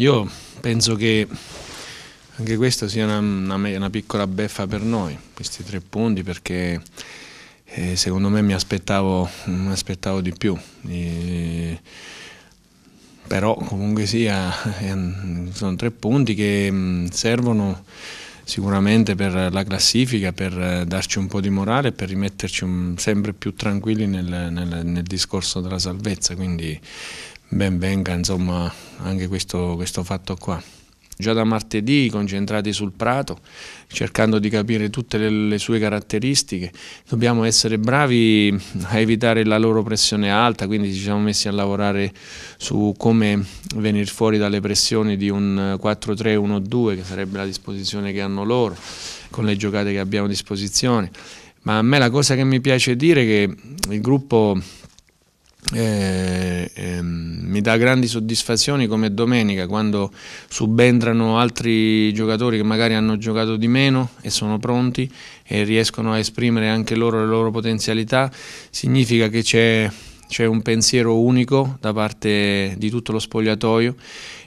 Io penso che anche questa sia una, una, una piccola beffa per noi, questi tre punti, perché eh, secondo me mi aspettavo, mi aspettavo di più. E, però comunque sia, sono tre punti che mm, servono sicuramente per la classifica, per eh, darci un po' di morale e per rimetterci un, sempre più tranquilli nel, nel, nel, discorso della salvezza, quindi ben venga insomma, anche questo, questo fatto qua. Già da martedì concentrati sul prato, cercando di capire tutte le, le sue caratteristiche, dobbiamo essere bravi a evitare la loro pressione alta, quindi ci siamo messi a lavorare su come venire fuori dalle pressioni di un 4-3-1-2, che sarebbe la disposizione che hanno loro, con le giocate che abbiamo a disposizione. Ma a me la cosa che mi piace dire è che il gruppo eh, ehm, mi dà grandi soddisfazioni come domenica quando subentrano altri giocatori che magari hanno giocato di meno e sono pronti e riescono a esprimere anche loro le loro potenzialità, significa che c'è, un pensiero unico da parte di tutto lo spogliatoio,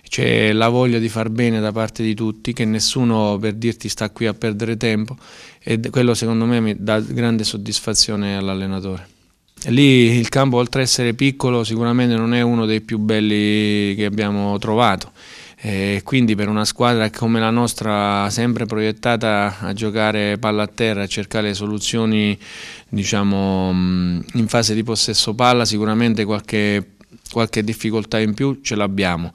c'è la voglia di far bene da parte di tutti, che nessuno per dirti sta qui a perdere tempo e quello secondo me mi dà grande soddisfazione all'allenatore lì il campo oltre ad essere piccolo sicuramente non è uno dei più belli che abbiamo trovato e quindi per una squadra come la nostra sempre proiettata a giocare palla a terra, a cercare soluzioni diciamo, in fase di possesso palla sicuramente qualche, qualche difficoltà in più ce l'abbiamo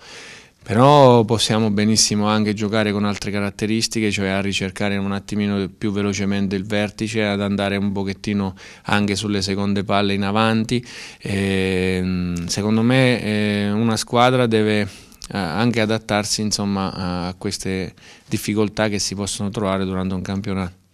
però possiamo benissimo anche giocare con altre caratteristiche, cioè a ricercare un attimino più velocemente il vertice, ad andare un pochettino anche sulle seconde palle in avanti. E, ehm, secondo me eh, una squadra deve eh, anche adattarsi insomma, a queste difficoltà che si possono trovare durante un campionato.